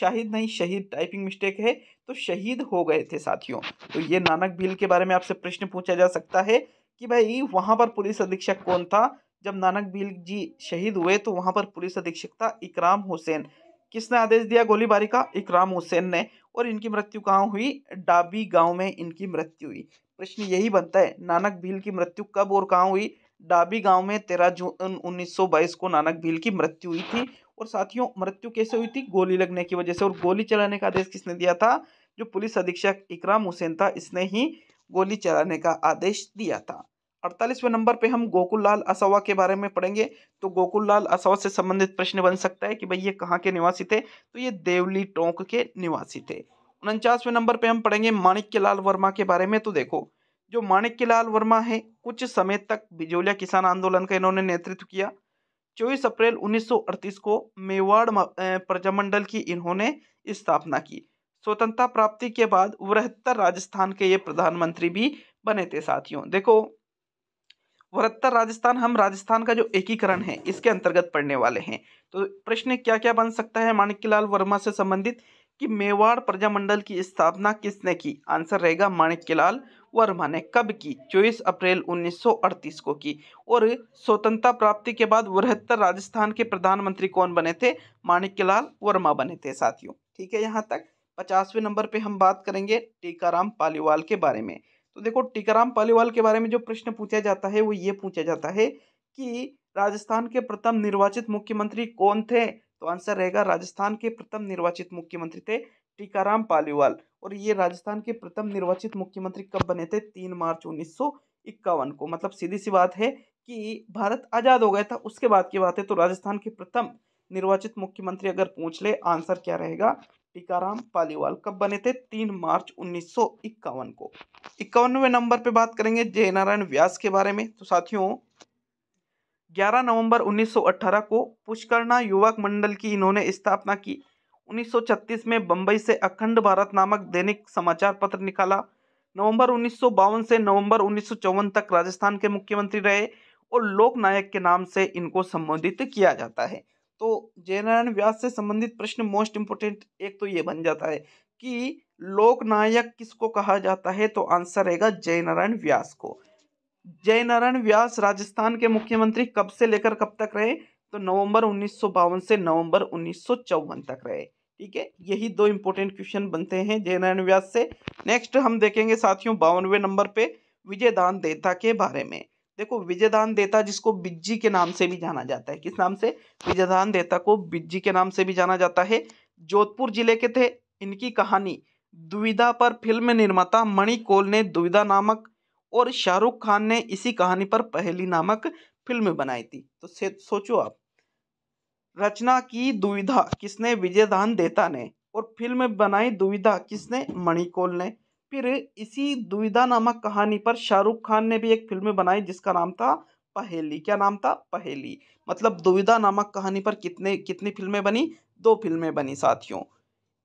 शाहिद नहीं शहीद टाइपिंग मिस्टेक है तो शहीद हो गए थे साथियों तो ये नानक भील के बारे में आपसे प्रश्न पूछा जा सकता है कि भाई वहाँ पर पुलिस अधीक्षक कौन था जब नानक बील जी शहीद हुए तो वहाँ पर पुलिस अधीक्षक था इकराम हुसैन किसने आदेश दिया गोलीबारी का इकराम हुसैन ने और इनकी मृत्यु कहाँ हुई डाबी गांव में इनकी मृत्यु हुई प्रश्न यही बनता है नानक भील की मृत्यु कब और कहाँ हुई डाबी गांव में तेरह जून उन्नीस को नानक भील की मृत्यु हुई थी और साथियों मृत्यु कैसे हुई थी गोली लगने की वजह से और गोली चलाने का आदेश किसने दिया था जो पुलिस अधीक्षक इकराम हुसैन था इसने ही गोली चलाने का आदेश दिया था अड़तालीसवें नंबर पे हम गोकुल लाल असवा के बारे में पढ़ेंगे तो गोकुल लाल असवा से संबंधित प्रश्न बन सकता है कि भाई ये कहाँ के निवासी थे तो ये देवली टोंक के निवासी थे उनचासवें नंबर पे हम पढ़ेंगे माणिक्य लाल वर्मा के बारे में तो देखो जो माणिक्य लाल वर्मा है कुछ समय तक बिजोलिया किसान आंदोलन का इन्होंने नेतृत्व किया चौबीस अप्रैल उन्नीस को मेवाड़ प्रजामंडल की इन्होंने स्थापना की स्वतंत्रता प्राप्ति के बाद वृहत्तर राजस्थान के ये प्रधानमंत्री भी बने थे साथियों देखो वरहत्तर राजस्थान हम राजस्थान का जो एकीकरण है इसके अंतर्गत पढ़ने वाले हैं तो प्रश्न क्या क्या बन सकता है माणिक्यलाल वर्मा से संबंधित कि मेवाड़ प्रजामंडल की स्थापना किसने की आंसर रहेगा माणिक्यलाल वर्मा ने कब की 24 अप्रैल 1938 को की और स्वतंत्रता प्राप्ति के बाद वृहत्तर राजस्थान के प्रधानमंत्री कौन बने थे माणिक्यलाल वर्मा बने थे साथियों ठीक है यहाँ तक पचासवें नंबर पे हम बात करेंगे टीकाराम पालीवाल के बारे में तो देखो टीकाराम पालीवाल के बारे में जो प्रश्न पूछा जाता है वो ये पूछा जाता है कि राजस्थान के प्रथम निर्वाचित मुख्यमंत्री कौन थे तो आंसर रहेगा राजस्थान के प्रथम निर्वाचित मुख्यमंत्री थे टीकाराम पालीवाल और ये राजस्थान के प्रथम निर्वाचित मुख्यमंत्री कब बने थे तीन मार्च उन्नीस को मतलब सीधी सी बात है कि भारत आज़ाद हो गया था उसके बाद की बात है तो राजस्थान के प्रथम निर्वाचित मुख्यमंत्री अगर पूछ ले आंसर क्या रहेगा टीकाराम पालीवाल कब बने थे तीन मार्च उन्नीस को इक्यावनवे नंबर पे बात करेंगे जय नारायण व्यास के बारे में तो साथियों 11 नवंबर 1918 को पुष्करणा युवक मंडल की इन्होंने स्थापना की 1936 में बंबई से अखंड भारत नामक दैनिक समाचार पत्र निकाला नवंबर उन्नीस से नवंबर उन्नीस तक राजस्थान के मुख्यमंत्री रहे और लोकनायक के नाम से इनको संबोधित किया जाता है तो जयनारायण व्यास से संबंधित प्रश्न मोस्ट इम्पोर्टेंट एक तो ये बन जाता है कि लोकनायक किसको कहा जाता है तो आंसर रहेगा जयनारायण व्यास को जयनारायण व्यास राजस्थान के मुख्यमंत्री कब से लेकर कब तक रहे तो नवंबर उन्नीस से नवंबर उन्नीस तक रहे ठीक है यही दो इंपॉर्टेंट क्वेश्चन बनते हैं जयनारायण व्यास से नेक्स्ट हम देखेंगे साथियों बावनवे नंबर पे विजय दान देता के बारे में देखो विजयदान देता जिसको बिज्जी के नाम से भी जाना जाता है किस नाम से विजयदान देता को बिज्जी के नाम से भी जाना जाता है जोधपुर जिले के थे इनकी कहानी दुविधा पर फिल्म निर्माता मणि कोल ने दुविधा नामक और शाहरुख खान ने इसी कहानी पर पहली नामक फिल्म बनाई थी तो सोचो आप रचना की दुविधा किसने विजयदान देता ने और फिल्म बनाई दुविधा किसने मणिकोल ने फिर इसी दुविधा नामक कहानी पर शाहरुख खान ने भी एक फिल्म बनाई जिसका नाम था पहेली क्या नाम था पहेली मतलब दुविधा नामक कहानी पर कितने कितनी फिल्में बनी दो फिल्में बनी साथियों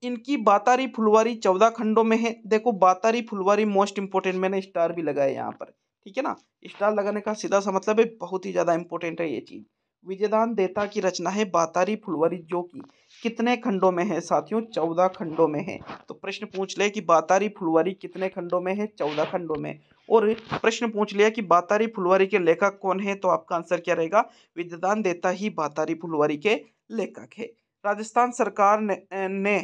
इनकी बातारी फुलवारी चौदह खंडों में है देखो बातारी फुलवारी मोस्ट इंपॉर्टेंट मैंने स्टार भी लगाए यहाँ पर ठीक है ना स्टार लगाने का सीधा सा मतलब है बहुत ही ज़्यादा इंपॉर्टेंट है ये चीज़ विजयदान देता की रचना है बातारी फुलवारी जो की कितने खंडों में है साथियों चौदह खंडों में है तो प्रश्न पूछ लिया कि बातारी फुलवारी कितने खंडों में है चौदह खंडों में और प्रश्न पूछ लिया कि बातारी फुलवारी के लेखक कौन है तो आपका आंसर क्या रहेगा विद्यदान देता ही बातारी फुलवारी के लेखक है राजस्थान सरकार ने, ने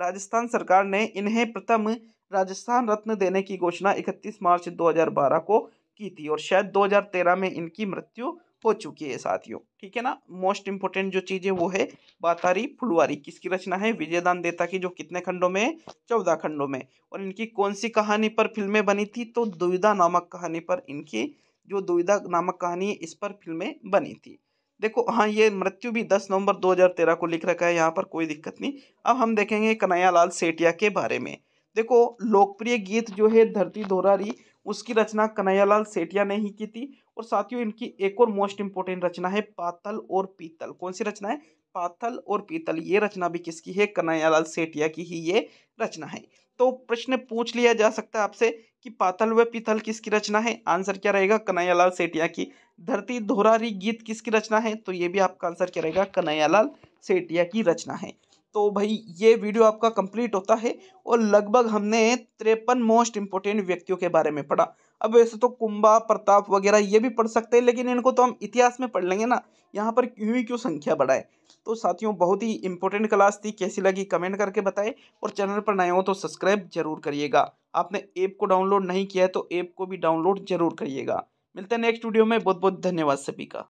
राजस्थान सरकार ने इन्हें प्रथम राजस्थान रत्न देने की घोषणा 31 मार्च 2012 को की थी और शायद 2013 में इनकी मृत्यु हो चुकी है साथियों ठीक है ना मोस्ट इंपोर्टेंट जो चीज़ है वो है बातारी फुलवारी किसकी रचना है विजयदान देता की जो कितने खंडों में है चौदह खंडों में और इनकी कौन सी कहानी पर फिल्में बनी थी तो दुविधा नामक कहानी पर इनकी जो दुविधा नामक कहानी है इस पर फिल्में बनी थी देखो हाँ ये मृत्यु भी दस नवंबर दो को लिख रखा है यहाँ पर कोई दिक्कत नहीं अब हम देखेंगे कन्हैया लाल सेठिया के बारे में देखो लोकप्रिय गीत जो है धरती धोरारी उसकी रचना कन्हैयालाल सेठिया ने ही की थी और साथियों इनकी एक और मोस्ट इंपोर्टेंट रचना है पातल और पीतल कौन सी रचना है पाथल और पीतल ये रचना भी किसकी है कन्हैयालाल सेठिया की ही ये रचना है तो प्रश्न पूछ लिया जा सकता है आपसे कि पातल व पीतल किसकी रचना है आंसर क्या रहेगा कन्हैयालाल सेठिया की धरती धोरारी गीत किसकी रचना है तो ये भी आपका आंसर क्या रहेगा कन्हैयालाल सेठिया की रचना है तो भाई ये वीडियो आपका कंप्लीट होता है और लगभग हमने तिरपन मोस्ट इंपॉर्टेंट व्यक्तियों के बारे में पढ़ा अब वैसे तो कुंभा प्रताप वगैरह ये भी पढ़ सकते हैं लेकिन इनको तो हम इतिहास में पढ़ लेंगे ना यहाँ पर क्यों ही क्यों संख्या बढ़ाए तो साथियों बहुत ही इंपॉर्टेंट क्लास थी कैसी लगी कमेंट करके बताएं और चैनल पर नए हो तो सब्सक्राइब जरूर करिएगा आपने ऐप को डाउनलोड नहीं किया है तो ऐप को भी डाउनलोड जरूर करिएगा मिलते हैं नेक्स्ट वीडियो में बहुत बहुत धन्यवाद सभी का